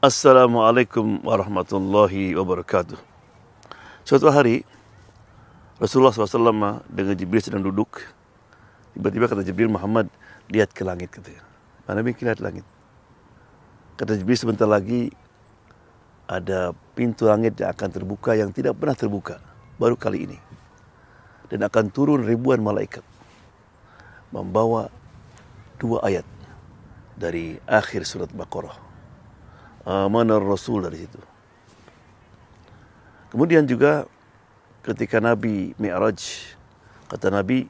Assalamualaikum warahmatullahi wabarakatuh. Suatu hari Rasulullah SAW dengan Jibril sedang duduk. Tiba-tiba kata Jibril Muhammad lihat ke langit katanya. Mana Nabi lihat langit. Kata Jibril sebentar lagi ada pintu langit yang akan terbuka yang tidak pernah terbuka baru kali ini. Dan akan turun ribuan malaikat membawa dua ayat dari akhir surat Baqarah amanar rasul dari situ. Kemudian juga ketika Nabi Mi'raj, kata Nabi,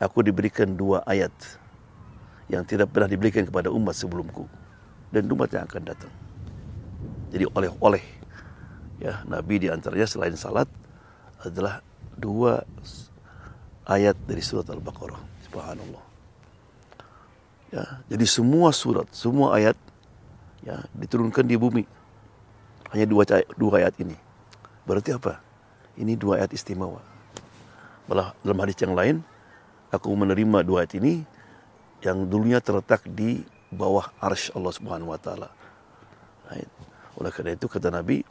aku diberikan dua ayat yang tidak pernah diberikan kepada umat sebelumku dan umat yang akan datang. Jadi oleh-oleh ya Nabi di antaranya selain salat adalah dua ayat dari surat Al-Baqarah. Subhanallah. Ya, jadi semua surat, semua ayat ya diturunkan di bumi hanya dua dua ayat ini berarti apa ini dua ayat istimewa malah dalam hadis yang lain aku menerima dua ayat ini yang dulunya terletak di bawah arsh Allah Subhanahu wa taala right. oleh karena itu kata Nabi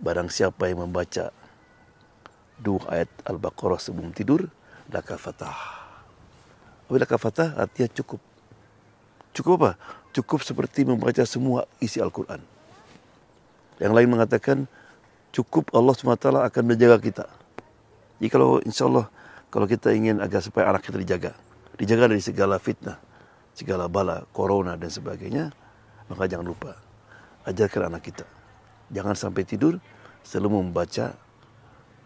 barang siapa yang membaca dua ayat Al-Baqarah sebelum tidur laka fatah apabila kafatah artinya cukup Cukup apa? Cukup seperti membaca semua isi Al-Quran. Yang lain mengatakan cukup Allah SWT akan menjaga kita. Jadi kalau insya Allah kalau kita ingin agar supaya anak kita dijaga. Dijaga dari segala fitnah, segala bala, corona dan sebagainya. Maka jangan lupa ajarkan anak kita. Jangan sampai tidur selalu membaca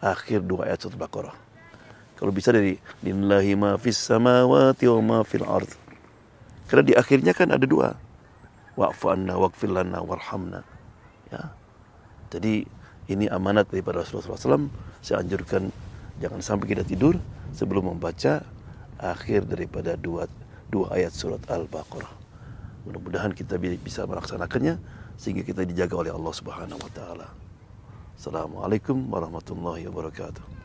akhir dua ayat surat Baqarah. Kalau bisa dari lillahi ma fis samawati wa ma fil ardh. Karena di akhirnya kan ada dua. Wa'fu anna lana warhamna. Ya. Jadi ini amanat daripada Rasulullah SAW. Saya anjurkan jangan sampai kita tidur sebelum membaca akhir daripada dua, dua ayat surat Al-Baqarah. Mudah-mudahan kita bisa melaksanakannya sehingga kita dijaga oleh Allah Subhanahu wa taala. Assalamualaikum warahmatullahi wabarakatuh.